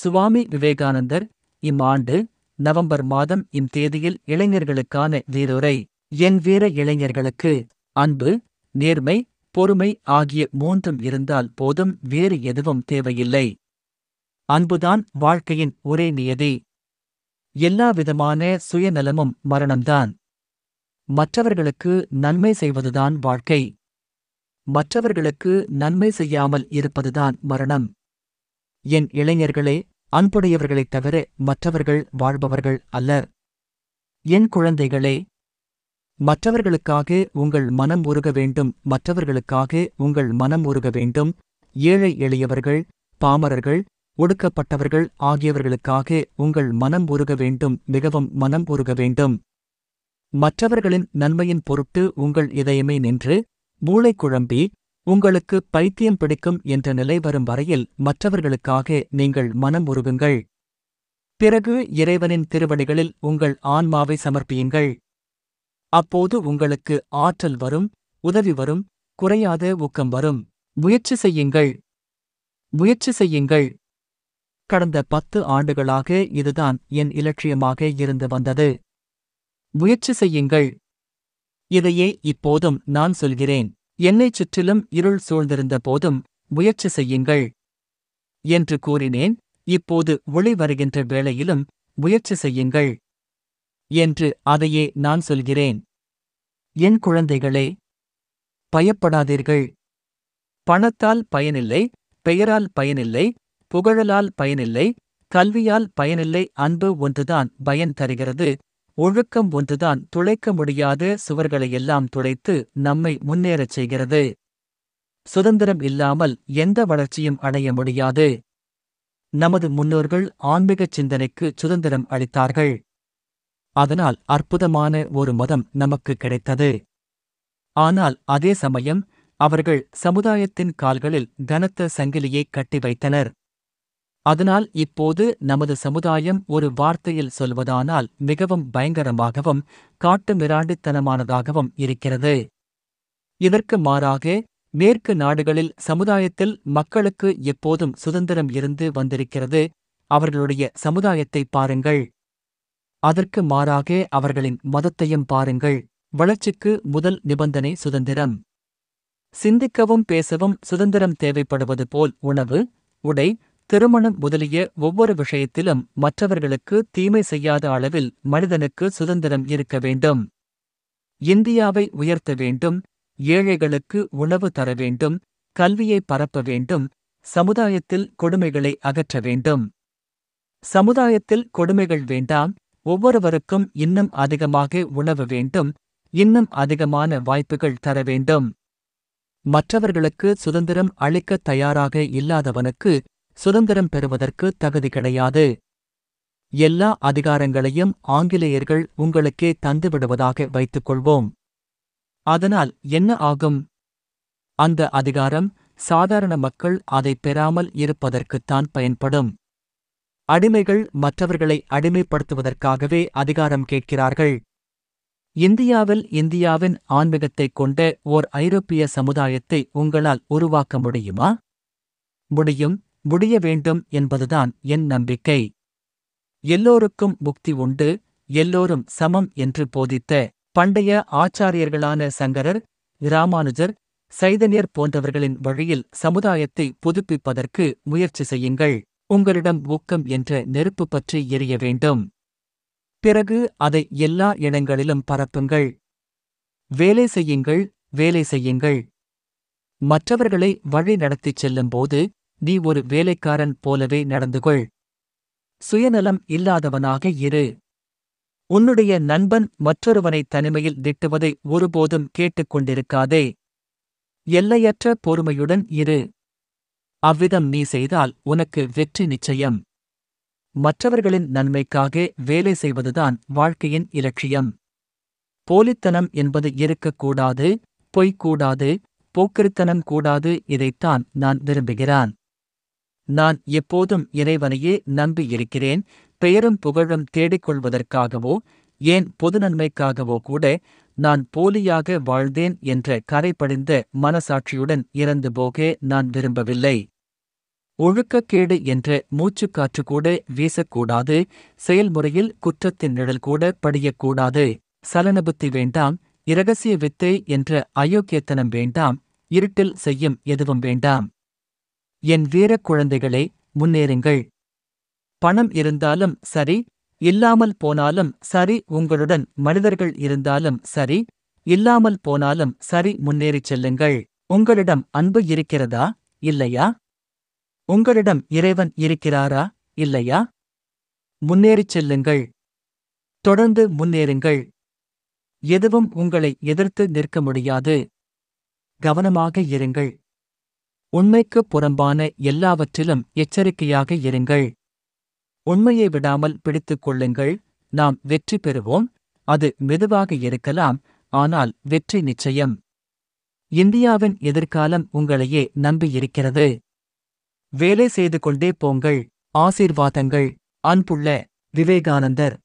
சுவாமி விவேகானந்தர் இம்மாண்டு November மாதம் இம் தேதியில் இளைஞர்களுக்கான வீரரை என் வீர இளைஞர்களுக்கு அன்பு நேர்மை பொறுமை ஆகிய மூன்றும் இருந்தால் போதும் வேறு எதுவும் தேவையில்லை அன்புதான் வாழ்க்கையின் ஒரே நியதி எல்லாவிதமான சுயநலமும் மரணம்தான் மற்றவர்களுக்கு நன்மை செய்வதுதான் வாழ்க்கை மற்றவர்களுக்கு நன்மை செய்யாமல் இருப்பதுதான் மரணம் என் இளைஞர்களே அன்புடையவர்களைத் தவிர மற்றவர்கள் வாழ்பவர்கள் அல்ல என் குழந்தைகளே மற்றவர்களுக்காக உங்கள் மனம் உருக வேண்டும் மற்றவர்களுக்காக உங்கள் மனம் உருக வேண்டும் ஏழை எளியவர்கள் பாமரர்கள் ஒடுக்கப்பட்டவர்கள் ஆகியவர்களுக்காக உங்கள் மனம் உருக வேண்டும் மிகவும் மனம் உருக வேண்டும் மற்றவர்களின் நன்மையின் பொருட்டு உங்கள் இதயமே நின்று மூளை குழம்பி உங்களுக்கு பைத்தியம் பிடிக்கும் என்ற நிலை வரும் வரையில் மற்றவர்களுக்காக நீங்கள் மனம் உருகுங்கள் பிறகு இறைவனின் திருவடிகளில் உங்கள் ஆன்மாவை சமர்ப்பியுங்கள் அப்போது உங்களுக்கு ஆற்றல் வரும் உதவி வரும் குறையாத ஊக்கம் வரும் முயற்சி செய்யுங்கள் முயற்சி செய்யுங்கள் கடந்த பத்து ஆண்டுகளாக இதுதான் என் இலட்சியமாக இருந்து வந்தது முயற்சி செய்யுங்கள் இதையே இப்போதும் நான் சொல்கிறேன் என்னைச் சுற்றிலும் இருள் சூழ்ந்திருந்த போதும் முயற்சி செய்யுங்கள் என்று கூறினேன் இப்போது ஒளி வருகின்ற வேளையிலும் முயற்சி செய்யுங்கள் என்று அதையே நான் சொல்கிறேன் என் குழந்தைகளே பயப்படாதீர்கள் பணத்தால் பயனில்லை பெயரால் பயனில்லை புகழலால் பயனில்லை கல்வியால் பயனில்லை அன்பு ஒன்றுதான் பயன் தருகிறது ஒழுக்கம் ஒன்றுதான் துளைக்க முடியாத சுவர்களையெல்லாம் துளைத்து நம்மை முன்னேறச் செய்கிறது சுதந்திரம் இல்லாமல் எந்த வளர்ச்சியும் அடைய முடியாது நமது முன்னோர்கள் ஆன்மீக சிந்தனைக்கு சுதந்திரம் அளித்தார்கள் அதனால் அற்புதமான ஒரு மதம் நமக்கு கிடைத்தது ஆனால் அதே சமயம் அவர்கள் சமுதாயத்தின் கால்களில் கனத்த சங்கிலியை கட்டி வைத்தனர் அதனால் இப்போது நமது சமுதாயம் ஒரு வார்த்தையில் சொல்வதானால் மிகவும் பயங்கரமாகவும் காட்டுமிராண்டித்தனமானதாகவும் இருக்கிறது இதற்கு மாறாக மேற்கு நாடுகளில் சமுதாயத்தில் மக்களுக்கு எப்போதும் சுதந்திரம் இருந்து வந்திருக்கிறது அவர்களுடைய சமுதாயத்தை பாருங்கள் அதற்கு மாறாக அவர்களின் மதத்தையும் பாருங்கள் வளர்ச்சிக்கு முதல் நிபந்தனை சுதந்திரம் சிந்திக்கவும் பேசவும் சுதந்திரம் தேவைப்படுவது போல் உணவு உடை திருமணம் முதலிய ஒவ்வொரு விஷயத்திலும் மற்றவர்களுக்கு தீமை செய்யாத அளவில் மனிதனுக்கு சுதந்திரம் இருக்க வேண்டும் இந்தியாவை உயர்த்த வேண்டும் ஏழைகளுக்கு உணவு தர வேண்டும் கல்வியை பரப்ப வேண்டும் சமுதாயத்தில் கொடுமைகளை அகற்ற வேண்டும் சமுதாயத்தில் கொடுமைகள் வேண்டாம் ஒவ்வொருவருக்கும் இன்னும் அதிகமாக உணவு வேண்டும் இன்னும் அதிகமான வாய்ப்புகள் தர வேண்டும் மற்றவர்களுக்கு சுதந்திரம் அளிக்க தயாராக இல்லாதவனுக்கு சுதந்திரம் பெறுவதற்கு தகுதி கிடையாது எல்லா அதிகாரங்களையும் ஆங்கிலேயர்கள் உங்களுக்கே தந்துவிடுவதாக வைத்துக் கொள்வோம் அதனால் என்ன ஆகும் அந்த அதிகாரம் சாதாரண மக்கள் அதை பெறாமல் இருப்பதற்குத்தான் பயன்படும் அடிமைகள் மற்றவர்களை அடிமைப்படுத்துவதற்காகவே அதிகாரம் கேட்கிறார்கள் இந்தியாவில் இந்தியாவின் ஆன்மீகத்தைக் கொண்ட ஓர் ஐரோப்பிய சமுதாயத்தை உங்களால் உருவாக்க முடியுமா முடியும் முடிய வேண்டும் என்பதுதான் என் நம்பிக்கை எல்லோருக்கும் முக்தி உண்டு எல்லோரும் சமம் என்று போதித்த பண்டைய ஆச்சாரியர்களான சங்கரர் இராமானுஜர் சைதன்யர் போன்றவர்களின் வழியில் சமுதாயத்தை புதுப்பிப்பதற்கு முயற்சி செய்யுங்கள் உங்களிடம் ஊக்கம் என்ற நெருப்பு பற்றி எரிய வேண்டும் பிறகு அதை எல்லா இடங்களிலும் பரப்புங்கள் வேலை செய்யுங்கள் வேலை செய்யுங்கள் மற்றவர்களை வழி நடத்திச் செல்லும்போது நீ ஒரு வேலைக்காரன் போலவே நடந்து கொள் சுயநலம் இல்லாதவனாக இரு உன்னுடைய நண்பன் மற்றொருவனை தனிமையில் திட்டுவதை ஒருபோதும் கேட்டுக்கொண்டிருக்காதே எல்லையற்ற பொறுமையுடன் இரு அவ்விதம் நீ செய்தால் உனக்கு வெற்றி நிச்சயம் மற்றவர்களின் நன்மைக்காக வேலை செய்வதுதான் வாழ்க்கையின் இலட்சியம் போலித்தனம் என்பது இருக்கக்கூடாது பொய்க்கூடாது போக்கிருத்தனம் கூடாது இதைத்தான் நான் விரும்புகிறான் நான் எப்போதும் இறைவனையே நம்பி இருக்கிறேன் பெயரும் புகழும் தேடிக்கொள்வதற்காகவோ ஏன் பொது நன்மைக்காகவோ கூட நான் போலியாக வாழ்ந்தேன் என்ற கரைபடிந்த மனசாட்சியுடன் இறந்து போக நான் விரும்பவில்லை ஒழுக்கக்கேடு என்ற மூச்சுக்காற்று கூட வீசக்கூடாது செயல்முறையில் குற்றத்தின் நிழல் கூட படியக்கூடாது சலனபுத்தி வேண்டாம் இரகசிய வித்தை என்ற அயோக்கியத்தனம் வேண்டாம் இருட்டில் செய்யும் எதுவும் வேண்டாம் என் வீரக் குழந்தைகளே முன்னேறுங்கள் பணம் இருந்தாலும் சரி இல்லாமல் போனாலும் சரி உங்களுடன் மனிதர்கள் இருந்தாலும் சரி இல்லாமல் போனாலும் சரி முன்னேறிச் செல்லுங்கள் உங்களிடம் அன்பு இருக்கிறதா இல்லையா உங்களிடம் இறைவன் இருக்கிறாரா இல்லையா முன்னேறிச் செல்லுங்கள் தொடர்ந்து முன்னேறுங்கள் எதுவும் உங்களை எதிர்த்து நிற்க முடியாது கவனமாக இருங்கள் உண்மைக்கு புறம்பான எல்லாவற்றிலும் எச்சரிக்கையாக இருங்கள் உண்மையை விடாமல் பிடித்துக் கொள்ளுங்கள் நாம் வெற்றி பெறுவோம் அது மெதுவாக இருக்கலாம் ஆனால் வெற்றி நிச்சயம் இந்தியாவின் எதிர்காலம் உங்களையே நம்பியிருக்கிறது வேலை செய்து கொண்டே போங்கள் ஆசீர்வாதங்கள் அன்புள்ள விவேகானந்தர்